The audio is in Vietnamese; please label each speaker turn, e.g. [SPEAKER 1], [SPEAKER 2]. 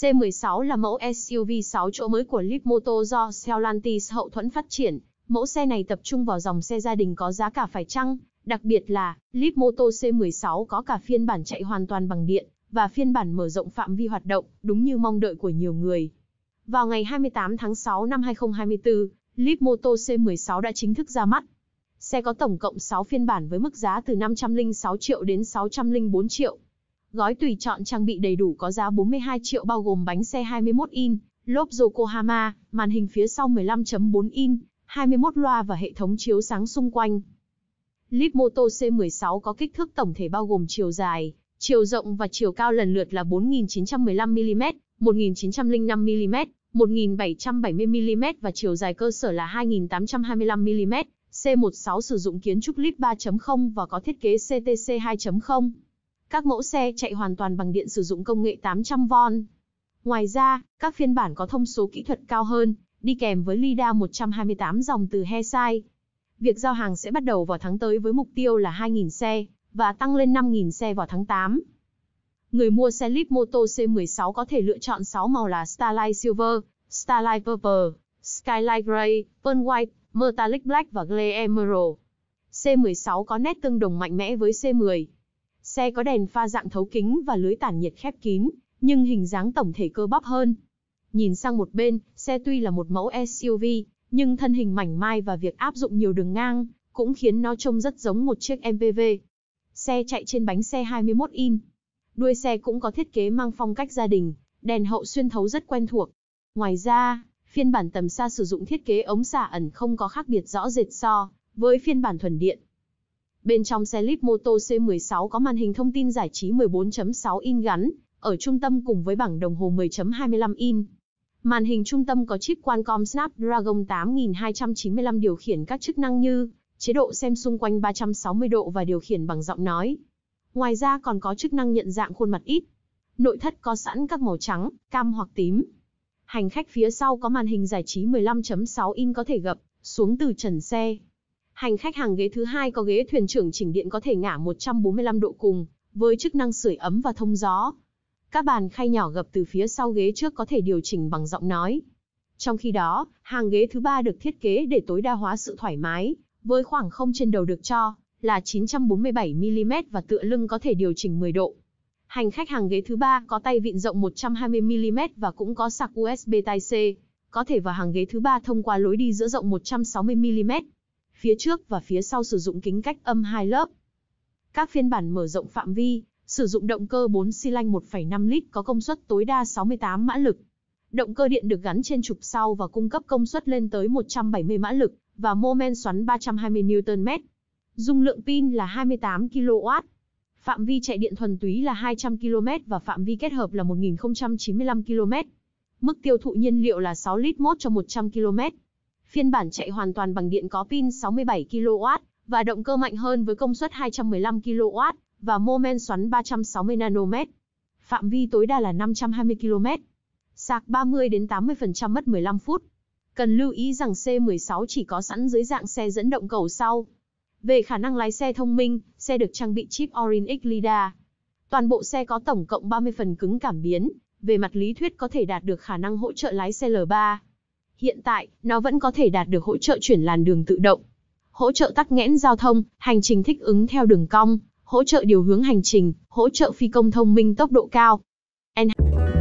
[SPEAKER 1] C16 là mẫu SUV 6 chỗ mới của Leapmotor do Stellantis hậu thuẫn phát triển. Mẫu xe này tập trung vào dòng xe gia đình có giá cả phải chăng, đặc biệt là Leapmotor C16 có cả phiên bản chạy hoàn toàn bằng điện và phiên bản mở rộng phạm vi hoạt động, đúng như mong đợi của nhiều người. Vào ngày 28 tháng 6 năm 2024, Leapmotor C16 đã chính thức ra mắt. Xe có tổng cộng 6 phiên bản với mức giá từ 506 triệu đến 604 triệu. Gói tùy chọn trang bị đầy đủ có giá 42 triệu bao gồm bánh xe 21 in, lốp Yokohama, màn hình phía sau 15.4 in, 21 loa và hệ thống chiếu sáng xung quanh. Lip Moto C16 có kích thước tổng thể bao gồm chiều dài, chiều rộng và chiều cao lần lượt là 4.915mm, 1.905mm, 1.770mm và chiều dài cơ sở là 2.825mm. C16 sử dụng kiến trúc Lip 3.0 và có thiết kế CTC 2.0. Các mẫu xe chạy hoàn toàn bằng điện sử dụng công nghệ 800V. Ngoài ra, các phiên bản có thông số kỹ thuật cao hơn, đi kèm với LiDAR 128 dòng từ Hesai. Việc giao hàng sẽ bắt đầu vào tháng tới với mục tiêu là 2.000 xe, và tăng lên 5.000 xe vào tháng 8. Người mua xe Leap Moto C16 có thể lựa chọn 6 màu là Starlight Silver, Starlight Purple, Skylight Gray, Pearl White, Metallic Black và Grey Emerald. C16 có nét tương đồng mạnh mẽ với C10, Xe có đèn pha dạng thấu kính và lưới tản nhiệt khép kín, nhưng hình dáng tổng thể cơ bắp hơn. Nhìn sang một bên, xe tuy là một mẫu SUV, nhưng thân hình mảnh mai và việc áp dụng nhiều đường ngang cũng khiến nó trông rất giống một chiếc MPV. Xe chạy trên bánh xe 21 in. Đuôi xe cũng có thiết kế mang phong cách gia đình, đèn hậu xuyên thấu rất quen thuộc. Ngoài ra, phiên bản tầm xa sử dụng thiết kế ống xả ẩn không có khác biệt rõ rệt so với phiên bản thuần điện. Bên trong xe lít mô tô C16 có màn hình thông tin giải trí 14.6 in gắn, ở trung tâm cùng với bảng đồng hồ 10.25 in. Màn hình trung tâm có chip Qualcomm Snapdragon 8295 điều khiển các chức năng như chế độ xem xung quanh 360 độ và điều khiển bằng giọng nói. Ngoài ra còn có chức năng nhận dạng khuôn mặt ít. Nội thất có sẵn các màu trắng, cam hoặc tím. Hành khách phía sau có màn hình giải trí 15.6 in có thể gập xuống từ trần xe. Hành khách hàng ghế thứ hai có ghế thuyền trưởng chỉnh điện có thể ngả 145 độ cùng, với chức năng sưởi ấm và thông gió. Các bàn khay nhỏ gập từ phía sau ghế trước có thể điều chỉnh bằng giọng nói. Trong khi đó, hàng ghế thứ ba được thiết kế để tối đa hóa sự thoải mái, với khoảng không trên đầu được cho là 947mm và tựa lưng có thể điều chỉnh 10 độ. Hành khách hàng ghế thứ ba có tay vịn rộng 120mm và cũng có sạc USB Type-C, có thể vào hàng ghế thứ ba thông qua lối đi giữa rộng 160mm phía trước và phía sau sử dụng kính cách âm hai lớp. Các phiên bản mở rộng phạm vi, sử dụng động cơ 4 xi lanh 1,5 lít có công suất tối đa 68 mã lực. Động cơ điện được gắn trên trục sau và cung cấp công suất lên tới 170 mã lực và mô men xoắn 320 Nm. Dung lượng pin là 28 kW. Phạm vi chạy điện thuần túy là 200 km và phạm vi kết hợp là 1095 km. Mức tiêu thụ nhiên liệu là 6 lít mốt cho 100 km. Phiên bản chạy hoàn toàn bằng điện có pin 67 kW và động cơ mạnh hơn với công suất 215 kW và mô men xoắn 360 Nm. Phạm vi tối đa là 520 km. Sạc 30 đến 80% mất 15 phút. Cần lưu ý rằng C16 chỉ có sẵn dưới dạng xe dẫn động cầu sau. Về khả năng lái xe thông minh, xe được trang bị chip Orin X LiDAR. Toàn bộ xe có tổng cộng 30 phần cứng cảm biến, về mặt lý thuyết có thể đạt được khả năng hỗ trợ lái xe L3. Hiện tại, nó vẫn có thể đạt được hỗ trợ chuyển làn đường tự động, hỗ trợ tắc nghẽn giao thông, hành trình thích ứng theo đường cong, hỗ trợ điều hướng hành trình, hỗ trợ phi công thông minh tốc độ cao. And